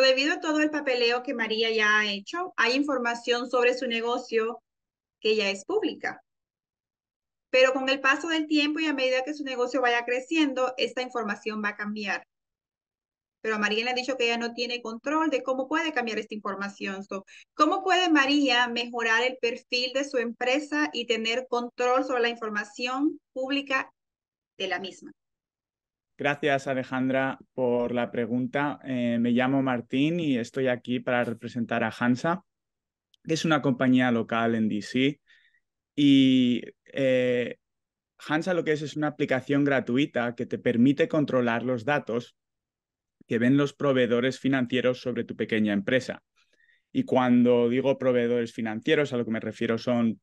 debido a todo el papeleo que María ya ha hecho, hay información sobre su negocio que ya es pública. Pero con el paso del tiempo y a medida que su negocio vaya creciendo, esta información va a cambiar. Pero a María le ha dicho que ella no tiene control de cómo puede cambiar esta información. ¿Cómo puede María mejorar el perfil de su empresa y tener control sobre la información pública de la misma? Gracias, Alejandra, por la pregunta. Eh, me llamo Martín y estoy aquí para representar a Hansa, que es una compañía local en DC. Y eh, Hansa lo que es es una aplicación gratuita que te permite controlar los datos que ven los proveedores financieros sobre tu pequeña empresa. Y cuando digo proveedores financieros, a lo que me refiero son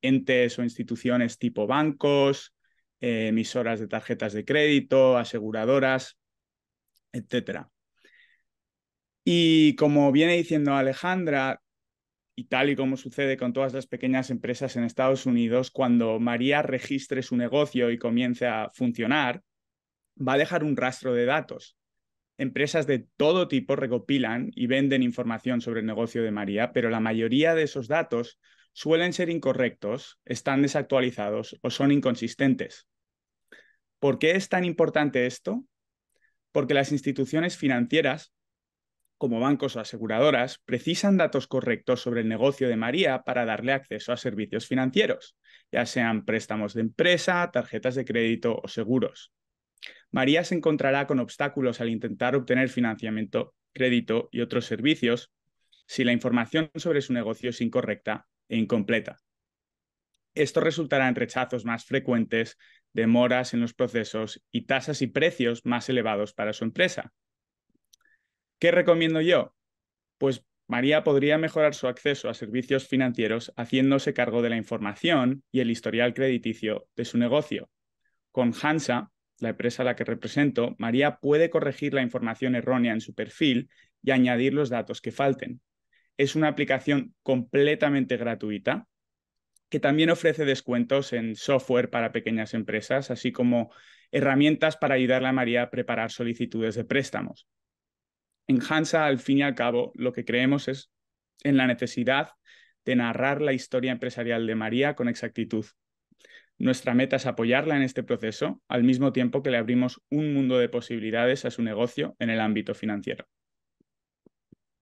entes o instituciones tipo bancos, emisoras de tarjetas de crédito, aseguradoras, etc. Y como viene diciendo Alejandra, y tal y como sucede con todas las pequeñas empresas en Estados Unidos, cuando María registre su negocio y comience a funcionar, va a dejar un rastro de datos. Empresas de todo tipo recopilan y venden información sobre el negocio de María, pero la mayoría de esos datos suelen ser incorrectos, están desactualizados o son inconsistentes. ¿Por qué es tan importante esto? Porque las instituciones financieras, como bancos o aseguradoras, precisan datos correctos sobre el negocio de María para darle acceso a servicios financieros, ya sean préstamos de empresa, tarjetas de crédito o seguros. María se encontrará con obstáculos al intentar obtener financiamiento, crédito y otros servicios si la información sobre su negocio es incorrecta e incompleta. Esto resultará en rechazos más frecuentes, demoras en los procesos y tasas y precios más elevados para su empresa. ¿Qué recomiendo yo? Pues María podría mejorar su acceso a servicios financieros haciéndose cargo de la información y el historial crediticio de su negocio. Con Hansa la empresa a la que represento, María puede corregir la información errónea en su perfil y añadir los datos que falten. Es una aplicación completamente gratuita que también ofrece descuentos en software para pequeñas empresas, así como herramientas para ayudarle a María a preparar solicitudes de préstamos. En Hansa, al fin y al cabo, lo que creemos es en la necesidad de narrar la historia empresarial de María con exactitud nuestra meta es apoyarla en este proceso, al mismo tiempo que le abrimos un mundo de posibilidades a su negocio en el ámbito financiero.